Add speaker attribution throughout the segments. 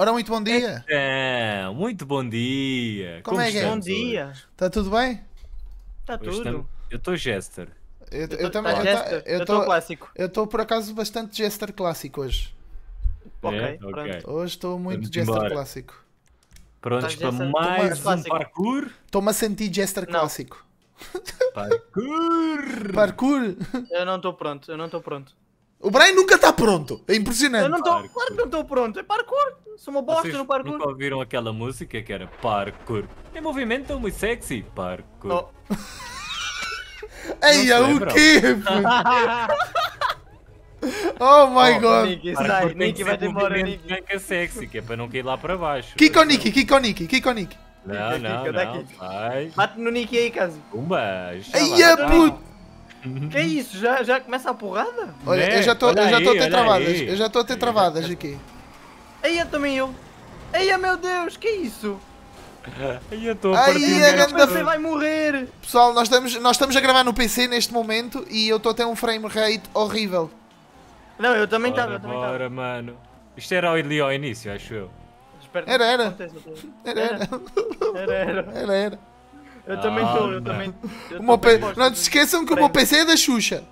Speaker 1: Ora, muito bom dia.
Speaker 2: Então, muito bom dia. Como, Como é que é? Bom
Speaker 1: dia. Está tudo bem? Tá Está tudo.
Speaker 2: Eu estou Jester.
Speaker 1: Eu, eu, eu também. Tá eu estou tá- clássico. Eu estou por acaso bastante Jester clássico hoje.
Speaker 2: Ok, é, pronto.
Speaker 1: Hoje estou muito Jester clássico.
Speaker 2: Prontos então, para mais um
Speaker 1: parkour? Estou-me a sentir Jester clássico. Parkour! Parkour! Eu
Speaker 3: não estou pronto, eu não estou pronto.
Speaker 2: O Brian nunca está pronto. É impressionante. Eu não estou.
Speaker 3: Claro que não estou pronto. É parkour. Sou uma bosta Vocês no parkour.
Speaker 2: Nunca ouviram aquela música que era parkour? É movimento muito sexy. Parkour. Oh. Ei, é o quê?
Speaker 1: oh my oh, god! Nicky, sai, Nicky, vai embora, Nicky.
Speaker 2: é sexy, que é para não cair lá para baixo. Kiko Nicky, Kiko Nicky, Kiko Nicky.
Speaker 1: Não, não, não,
Speaker 2: Mate Bate no Nicky aí, caso. Pumba! a é, puto!
Speaker 3: Uhum. Que isso? Já, já começa a porrada?
Speaker 1: Olha, é, eu já estou a ter travadas. Aí. Eu já estou a ter travadas aqui. Aí eu também eu. Aí meu Deus, que isso?
Speaker 2: Aí eu estou a partir Ai, a vai
Speaker 1: morrer. Pessoal, nós estamos, nós estamos a gravar no PC neste momento e eu estou a ter um frame rate horrível.
Speaker 2: Não, eu também estava. Bora, tava, bora mano. Isto era ali ao início, acho eu. Era, era. Era, era. Era, era. era, era. Eu também estou, eu ah, também. Eu uma pe... Não se esqueçam que o meu PC é da Xuxa.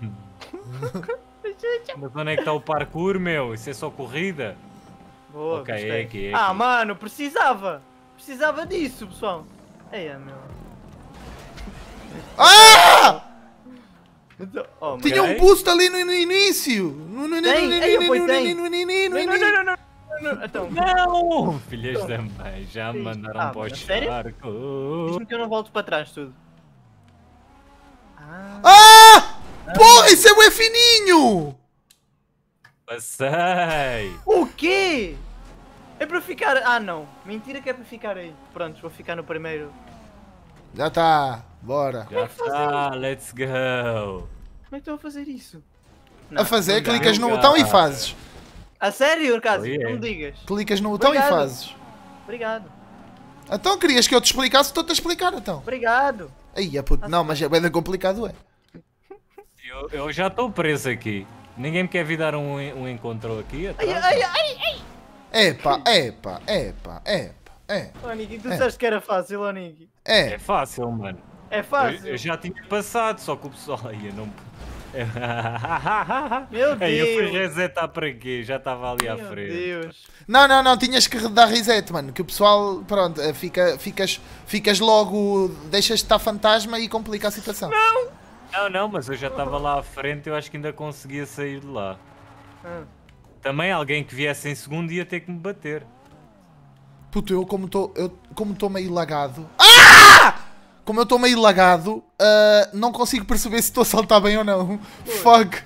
Speaker 2: Mas onde é que está o parkour, meu? Isso é só corrida? Boa, ok, é aqui, é ah, aqui. Ah,
Speaker 3: mano, precisava! Precisava disso, pessoal.
Speaker 1: Eia, meu. Ah! Então,
Speaker 2: oh, Tinha okay. um boost
Speaker 1: ali no início! No início! No início! Então, não!
Speaker 2: Filhas então. da mãe, já me mandaram ah, para o charco. Diz-me
Speaker 3: que eu não volto para trás tudo. Ah! ah! ah. Porra, isso é bué fininho!
Speaker 2: Passei!
Speaker 3: O quê? É para ficar... Ah, não. Mentira que é para ficar aí. Pronto, vou ficar no primeiro.
Speaker 2: Já está. Bora. Já é está. let's go.
Speaker 3: Como é que estou a fazer isso? Não, a fazer, é clicas no botão e fazes.
Speaker 2: A sério, Urcaso? Oh, yeah.
Speaker 1: É. Não me digas. Clicas no botão Obrigado. e fazes. Obrigado. Então querias que eu te explicasse, estou-te a explicar então. Obrigado. Aí, é puto, não, mas é bem complicado, é.
Speaker 2: Eu, eu já estou preso aqui. Ninguém me quer vir dar um, um encontro aqui é Ai, ai, ai, ai. Epa, epa, epa, epa,
Speaker 3: epa. Niki, tu é. sabes que era fácil, Niki?
Speaker 2: É. É fácil, mano. É fácil. Eu, eu já tinha passado, só que o pessoal eu não... Meu Deus! Ei, eu fui resetar para quê? Já estava ali Meu à frente. Deus.
Speaker 1: Não, não, não, tinhas que dar reset, mano. Que o pessoal, pronto, eh, fica, ficas, ficas logo. Deixas de estar fantasma e complica a situação. Não!
Speaker 2: Não, não, mas eu já estava lá à frente, eu acho que ainda conseguia sair de lá. Ah. Também alguém que viesse em segundo ia ter que me bater. Puto, eu como estou meio lagado. Ah!
Speaker 1: como eu estou meio lagado, uh, não consigo perceber se estou a saltar bem ou não. Fuck.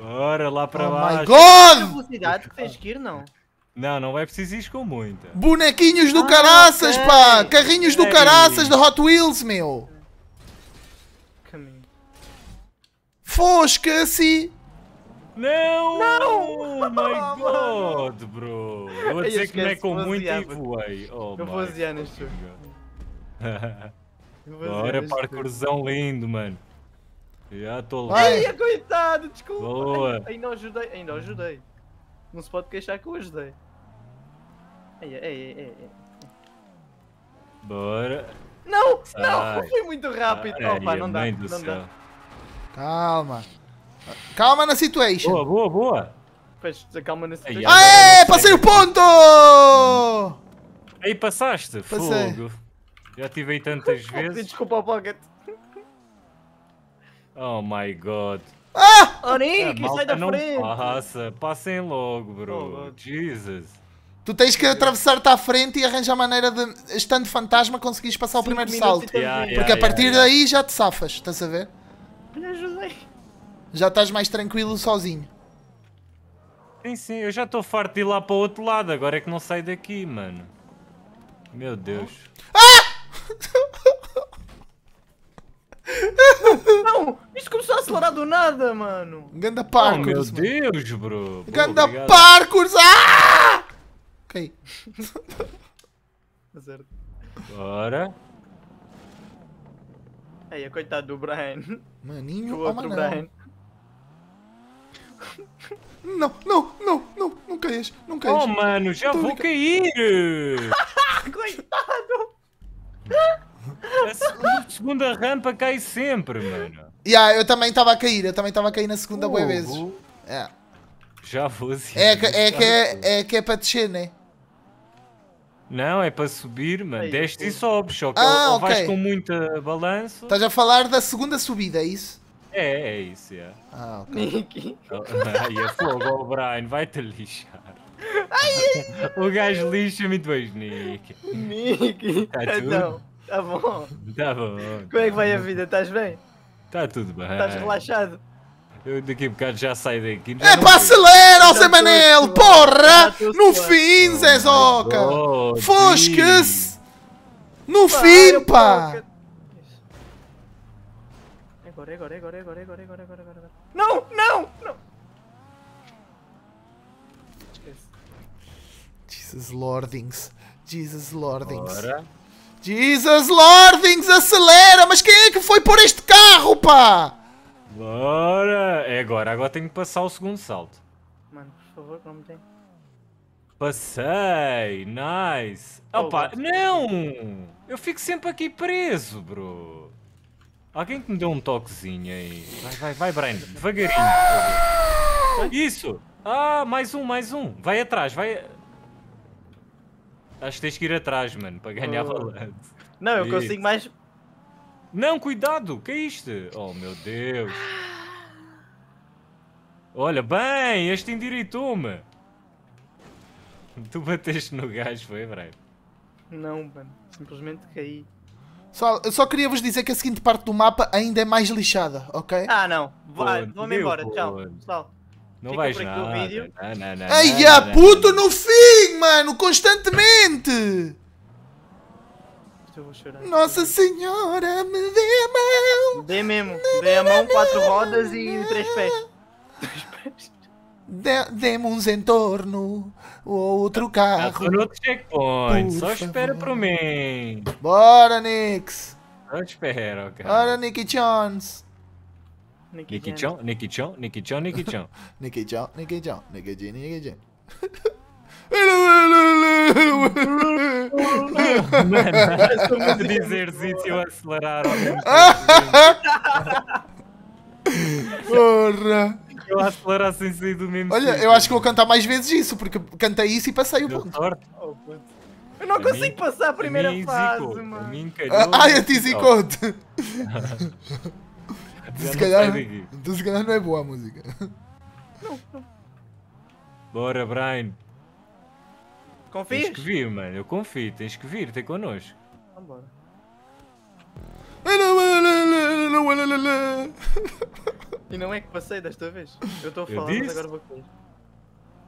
Speaker 2: Bora lá para oh baixo. My God! velocidade que
Speaker 3: tens que ir, não.
Speaker 2: Não, não vai é precisar ir com muita. Bonequinhos do ah, caraças, okay. pá! Carrinhos do caraças da
Speaker 1: Hot Wheels, meu!
Speaker 2: Fosca-se! Não! Não! Oh my god, bro! Eu vou dizer que não é com muito e voei. Oh eu vou
Speaker 3: ziar neste jogo.
Speaker 2: Bora, parkourzão lindo, mano. Já estou lá. Ai, é,
Speaker 3: coitado, desculpa. Boa. Ai, ainda ajudei, ainda ajudei. Não se pode queixar que eu ajudei. Ai, ai, ai, ai.
Speaker 2: Bora. Não, ai. não, foi muito rápido. Ai, Opa, não dá, não céu. dá.
Speaker 1: Calma.
Speaker 2: Calma na situation. Boa, boa, boa.
Speaker 3: Pois, calma na situation.
Speaker 1: Aê, passei o ponto!
Speaker 2: Aí passaste? Passei. Fogo. Já tive tantas vezes. Desculpa o pocket. Oh my god.
Speaker 3: Ah! Oh, sai da não frente.
Speaker 2: Passa, passem logo, bro. Oh, Jesus. Tu tens que atravessar-te à frente e arranjar maneira de, estando fantasma,
Speaker 1: conseguires passar o primeiro salto. Yeah, yeah, Porque a partir yeah, daí já te safas, estás a ver? Olha,
Speaker 2: José. Já estás mais tranquilo sozinho. Sim, sim, eu já estou farto de ir lá para o outro lado, agora é que não saio daqui, mano. Meu Deus. Ah!
Speaker 1: Não, isso começou a acelerar do nada, mano. Ganda oh, parkour. Oh, meu
Speaker 2: mano. Deus, bro. Ganda
Speaker 1: parkour. Ah! Ok.
Speaker 3: Tá Bora. Aí, a coitado do Brian.
Speaker 2: Maninho,
Speaker 1: o outro oh, Brian. Não, não, não, não, não
Speaker 2: caias, não
Speaker 1: caias. Oh, mano, já Tô vou
Speaker 2: cair. Coitado. A segunda rampa cai sempre, mano. e Yeah, eu também estava a cair,
Speaker 1: eu também estava a cair na segunda boa vezes.
Speaker 2: É. Já vou assim. É que é, que é,
Speaker 1: é, que é para descer, né?
Speaker 2: Não, é para subir, mano. Deste e sobes, só que ah, ou, okay. vais com
Speaker 1: muita balanço. Estás a falar da segunda subida, é isso?
Speaker 2: É, é isso, é. Ah, ok. e a é fogo, o Brian, vai-te lixar. Ai, ai. o gajo lixa muito bem, Nick. Nick, está tudo. Não.
Speaker 3: Tá, tá bom?
Speaker 2: Tá bom. Como é que vai a vida? Estás bem? Tá tudo bem. Estás
Speaker 3: relaxado?
Speaker 2: Eu daqui a bocado já saio daqui. É já é pá,
Speaker 1: acelera, Zé Manel! Porra! No fim, Zé Zoca!
Speaker 2: fosque se No fim, pá!
Speaker 3: Agora, agora, agora, agora, agora, agora, agora, agora. Não, não, não!
Speaker 1: Jesus Lordings. Jesus Lordings. Ora. Jesus Lordings, acelera! Mas quem é que foi por este carro, pá?
Speaker 2: Bora! É agora, agora tenho que passar o segundo salto. Mano, por favor, não me tem. Passei! Nice! Oh, Opa, oh, não! Eu fico sempre aqui preso, bro! Alguém que me deu um toquezinho aí. Vai, vai, vai, Brian, devagarinho. Ah! Isso! Ah, mais um, mais um! Vai atrás, vai. Acho que tens que ir atrás, mano, para ganhar oh. valente. Não, eu consigo mais. Não, cuidado! Que é isto? Oh meu Deus! Olha, bem, este endireitou-me! Tu bateste no gajo, foi, breve
Speaker 3: Não, mano, simplesmente
Speaker 1: caí. Só, eu só queria vos dizer que a seguinte parte do mapa ainda é mais lixada, ok? Ah, não.
Speaker 3: Vai, vamos embora. Tchau, pessoal. Não Fica vais nada. Vídeo. Não, não, não, Ai, não, é não,
Speaker 1: puto no fim, mano, constantemente. Nossa Senhora, me dê a mão. Dê mesmo, dê a mão, quatro
Speaker 3: rodas e três pés. Três
Speaker 1: pés. Dê-me uns em torno, outro carro. Outro checkpoint, só espera por mim. Bora, Nix.
Speaker 2: Só espera, cara. Bora,
Speaker 1: Nicky Jones.
Speaker 2: Nicky Chan, Nicky Chan, Nicky Chan, Nicky Chan. Nicky Chan, Nicky Chan, Nicky Chan, Nicky Chan.
Speaker 3: Mano, essa
Speaker 2: a dizer se eu acelerar ao mesmo Porra! Eu acelerar sem sair do mesmo Olha, sítio. eu acho
Speaker 1: que vou cantar mais vezes isso, porque cantei isso e passei o ponto.
Speaker 2: Oh, eu não a consigo mim,
Speaker 1: passar a primeira a fase, zicou.
Speaker 2: mano. A mim ah, ah, eu te zicou Então se, calhar, então calhar não é boa a música. Não, não. Bora, Brian. Confias? Tens que vir, mano. Eu confio. Tens que vir Tem connosco. Vambora.
Speaker 3: E não é que passei desta vez. Eu estou a falar, mas agora vou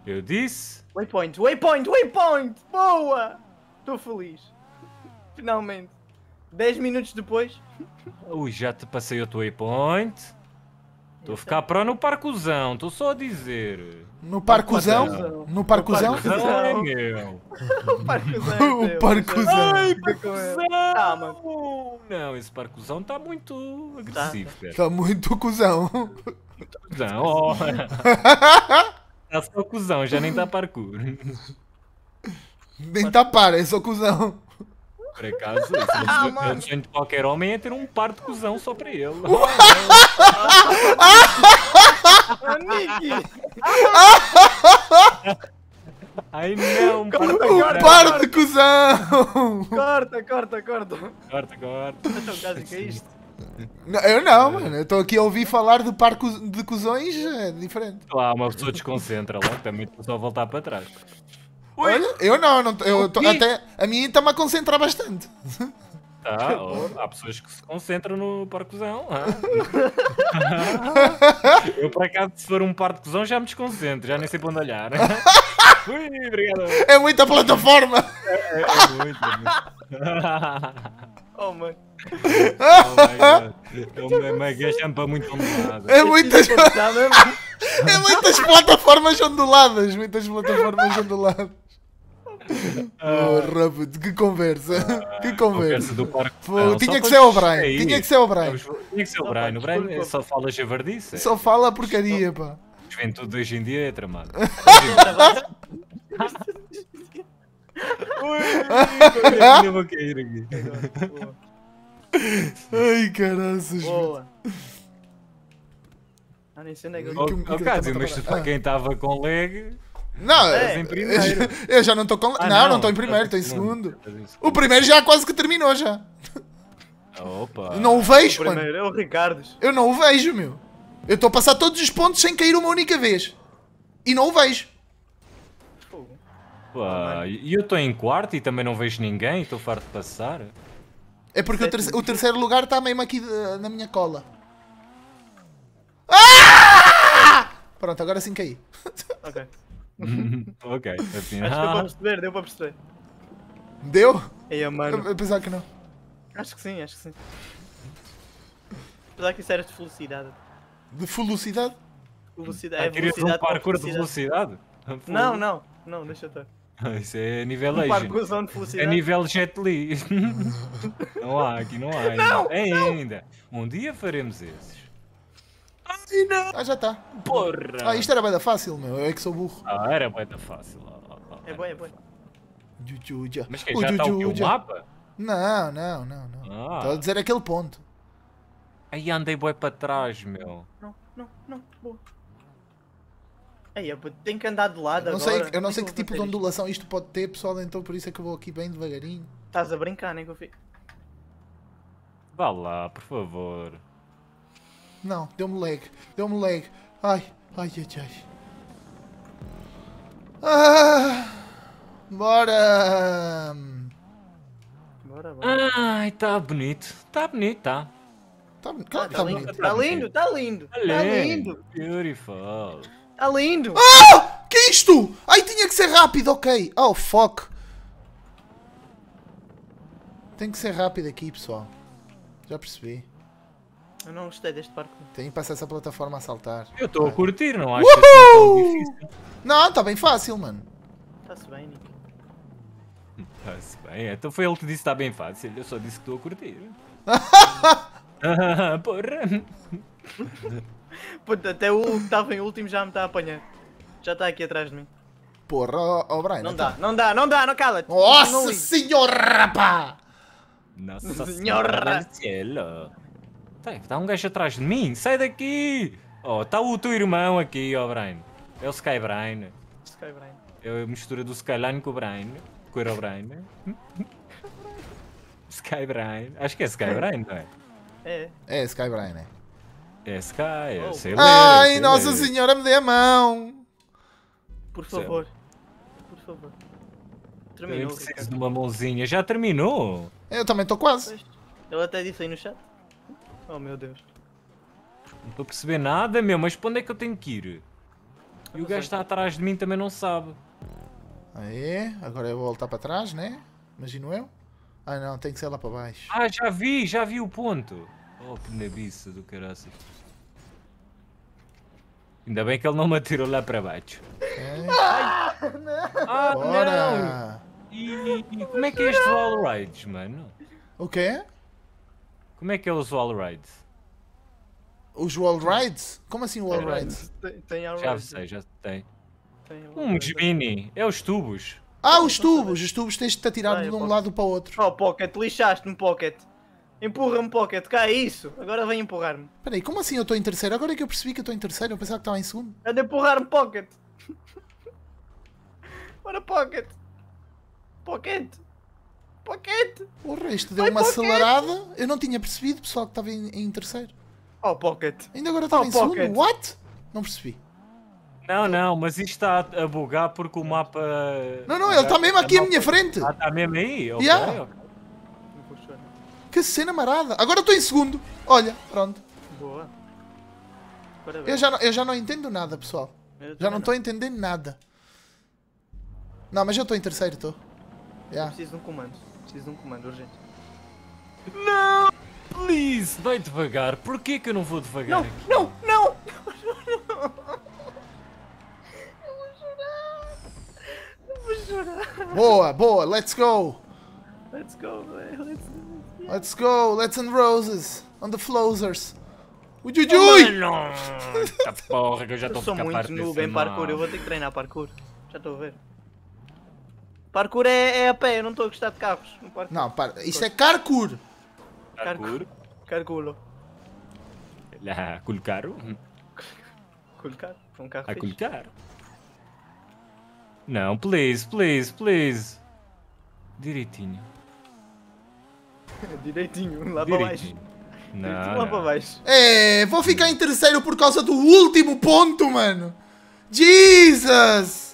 Speaker 2: Eu disse.
Speaker 3: Waypoint, waypoint, waypoint! Boa! Estou feliz. Finalmente.
Speaker 2: 10 minutos depois. Ui, já te passei o teu waypoint. Estou a então. ficar pro no parcozão, estou só a dizer. No parcozão?
Speaker 1: No parcozão? O parcozão é meu. o parcozão. É o parcozão. Ai, parcozão!
Speaker 2: Não, esse parcozão está muito agressivo, cara. Está tá muito
Speaker 1: cuzão. Muito cuzão, oh. Está só cuzão, já nem está parkour. Nem está para, é só cuzão
Speaker 2: por acaso. Isso, é ah, é sonho de qualquer homem é ter um par de cuzão só pra ele.
Speaker 3: Ai não, corta, um corta, par de cuzão! Corta, corta, corta. Corta, corta. Então, é
Speaker 1: não, eu não, mano. Eu estou aqui a ouvir falar de par de cuzões é diferente.
Speaker 2: Lá, uma pessoa desconcentra logo, também só voltar para trás.
Speaker 1: Ui. Olha, eu não, não eu tô, até a minha está-me a concentrar bastante.
Speaker 2: Tá, há pessoas que se concentram no parcozão. eu, por acaso, se for um parcozão, já me desconcentro, já nem sei para onde olhar. Ui, obrigado. É muita plataforma! É, é, é muito, é Oh, mano. Oh, my God. Mega champa muito ondulada.
Speaker 1: É muitas... é muitas plataformas onduladas. Muitas plataformas onduladas. Oh, ah. rápido, que conversa. Ah, que conversa.
Speaker 2: do tinha, que ser o Brian. tinha que ser o Brian. Tinha que ser o Brian. O Brian é só fala javardice. Só fala porcaria, pá. Juventude hoje em dia é tramado.
Speaker 1: Ui, eu vou cair
Speaker 2: aqui.
Speaker 3: Ai, caraças. Boa.
Speaker 1: Ah, nem sei onde é que eu... Oh, oh, Cássio,
Speaker 2: mas para quem estava com leg... Não, é, eu, eu já
Speaker 1: não estou com. Ah, não, não estou em primeiro, estou em segundo. O primeiro já quase que terminou já.
Speaker 2: Opa. não
Speaker 1: o vejo, o primeiro, mano. É o Ricardo. Eu não o vejo, meu. Eu estou a passar todos os pontos sem cair uma única vez. E não o vejo.
Speaker 2: Ah, e eu estou em quarto e também não vejo ninguém, estou farto de passar.
Speaker 1: É porque o, o terceiro lugar está mesmo aqui de, eh, na minha cola. Ah! Pronto, agora sim caí. Ok.
Speaker 3: ok,
Speaker 1: afinal. Acho que deu para ah. perceber, deu para perceber. Deu? É, mano. Apesar que não.
Speaker 3: Acho que sim, acho que sim. Apesar que isso era de velocidade.
Speaker 1: De velocidade? Velocidade. Ah, é querias um parkour de velocidade? Não, não,
Speaker 2: não, deixa estar. Ah, isso é nível um Legend. De velocidade. É nível Jet Li. não há, aqui não há. Ainda. Não, não. ainda. Um dia faremos esses.
Speaker 1: Ai não! Ah, já está. Porra! Ah, isto era bem da fácil, meu. Eu é que sou burro.
Speaker 2: Ah, era bem da fácil.
Speaker 1: Ah, ah, ah, é boa é boa.
Speaker 2: Jujuja. Mas que, já está o teu mapa?
Speaker 1: Não, não, não. não. Ah. Estou tá a dizer aquele
Speaker 2: ponto. Aí andei boi para trás, meu.
Speaker 3: Não, não, não. Boa. Aí, tem que andar de lado eu não agora. Sei, eu não sei que, que
Speaker 1: tipo de ondulação isto? isto pode ter, pessoal, então por isso é que eu vou aqui bem devagarinho. Estás a brincar, nem confio.
Speaker 2: Vá lá, por favor.
Speaker 1: Não, deu-me lag. Deu-me lag. Ai, ai, ai, ai.
Speaker 2: Ah, bora! Bora, bora. Ai, tá bonito. Tá bonito, tá.
Speaker 3: Tá, tá claro, tá, tá, lindo, tá, lindo, tá lindo, tá
Speaker 2: lindo. Tá lindo. Beautiful.
Speaker 1: Tá lindo. Ah! Que é isto? Ai, tinha que ser rápido, ok. Oh, fuck. Tem que ser rápido aqui, pessoal. Já percebi.
Speaker 3: Eu não gostei deste parkour.
Speaker 1: Tem que passar essa
Speaker 2: plataforma a saltar. Eu estou a é. curtir, não acho que é
Speaker 1: assim tão difícil. Não, está bem fácil, mano. Está-se bem,
Speaker 2: Nick. Está-se bem. Então foi ele que disse que está bem fácil. Eu só disse que estou a curtir. Ah, porra.
Speaker 3: Puta, até o que estava em último já me está a apanhar. Já está aqui atrás de mim.
Speaker 2: Porra,
Speaker 1: oh, oh Brian. Não então. dá, tá. não dá, não dá, não cala -te. Nossa não senhora, pá!
Speaker 2: Nossa senhora! senhora. Está tá um gajo atrás de mim, sai daqui! Oh, está o teu irmão aqui, ó oh, Brian. É o Sky Brian. Sky É a mistura do Skyline com o Brian. Com o Herobrine. Sky Brian. Acho que é Sky Brian, não é? É. É Sky Brian, é. É Sky, é oh. sei lá. Ai, sei Nossa ler.
Speaker 1: Senhora, me dê a mão! Por favor.
Speaker 3: Por favor. Terminou. Eu preciso
Speaker 2: de uma mãozinha. Já terminou?
Speaker 1: Eu também estou
Speaker 3: quase. Ele até disse aí no chat.
Speaker 2: Oh meu Deus. Não estou a perceber nada, meu, mas para onde é que eu tenho que ir? E o gajo está atrás de mim também não sabe.
Speaker 1: Aê, agora eu vou voltar para
Speaker 2: trás, né?
Speaker 1: Imagino eu. Ah não, tem que ser lá para
Speaker 2: baixo. Ah, já vi, já vi o ponto. Oh, penabiça do caraças. Ainda bem que ele não me atirou lá para baixo. Ai.
Speaker 1: É.
Speaker 2: Ah, Bora. não! E, e, como é que é este wall rides, mano? O quê? Como é que é os wall rides? Os wall rides?
Speaker 1: Como assim wall tem, é, rides?
Speaker 2: Tem, tem já sei, já tem. tem um mini, é os tubos.
Speaker 1: Ah, os tubos! Os tubos tens de te atirar de um lado para o outro. Oh, Pocket, lixaste-me,
Speaker 3: Pocket. Empurra-me, Pocket, cá é isso. Agora vem empurrar-me.
Speaker 1: espera aí, como assim eu estou em terceiro? Agora é que eu percebi que estou em terceiro, eu pensava que estava em segundo. é de empurrar-me, Pocket. Ora, Pocket. Pocket. Pocket! O resto deu uma pocket. acelerada. Eu não tinha percebido, pessoal, que estava em, em terceiro. Oh, Pocket. Ainda agora estava oh, em pocket. segundo. What?
Speaker 2: Não percebi. Não, não, mas isto está a bugar porque o mapa. Não, não, ele está mesmo é aqui à minha frente. Ah, está mesmo aí? Ok, yeah. ok.
Speaker 1: Que cena marada. Agora estou em segundo. Olha, pronto.
Speaker 2: Boa.
Speaker 3: Parabéns. Eu já, não, eu
Speaker 1: já não entendo nada, pessoal. Eu já não estou entendendo nada. Não, mas eu estou em terceiro, estou. Yeah. Preciso de um comando. Preciso de um comando urgente.
Speaker 2: Não! Please, vai devagar. Porquê que eu não vou devagar não, aqui?
Speaker 1: Não, não, não! Eu vou
Speaker 3: chorar! Eu vou chorar!
Speaker 1: Boa, boa, let's go!
Speaker 3: Let's go, velho! Let's go.
Speaker 1: Let's go, let's roses, on the flozers O Jujuy!
Speaker 3: não oh, porra que eu já estou a ficar muito noob em parkour, eu vou ter que treinar parkour. Já estou a ver. Parkour é, é a pé, eu não estou a gostar de carros. Não, para, isso é carcour. Carcour? Carculo.
Speaker 2: Lá, colocaram? Hum.
Speaker 3: Colocar? Foi um carro A fixe. colocar?
Speaker 2: Não, please, please, please. Direitinho.
Speaker 1: Direitinho, lá para baixo. Direitinho.
Speaker 2: Não, lá para
Speaker 3: baixo.
Speaker 1: É, vou ficar em terceiro por causa do último ponto, mano. Jesus!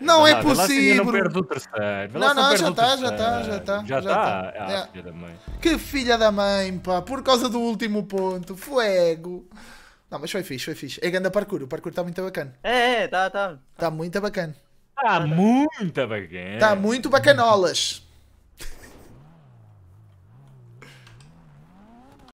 Speaker 1: Não é possível. Não perde o terceiro.
Speaker 2: Não, não, já está, já está, já está. Já está. Tá. Ah, é. filha da mãe.
Speaker 1: Que filha da mãe, pá. Por causa do último ponto. Fuego. Não, mas foi fixe, foi fixe. É grande parkour. O parkour está muito bacana. É, é, tá, tá. Está muito bacana.
Speaker 2: Está muito bacana. Está
Speaker 1: muito bacanolas.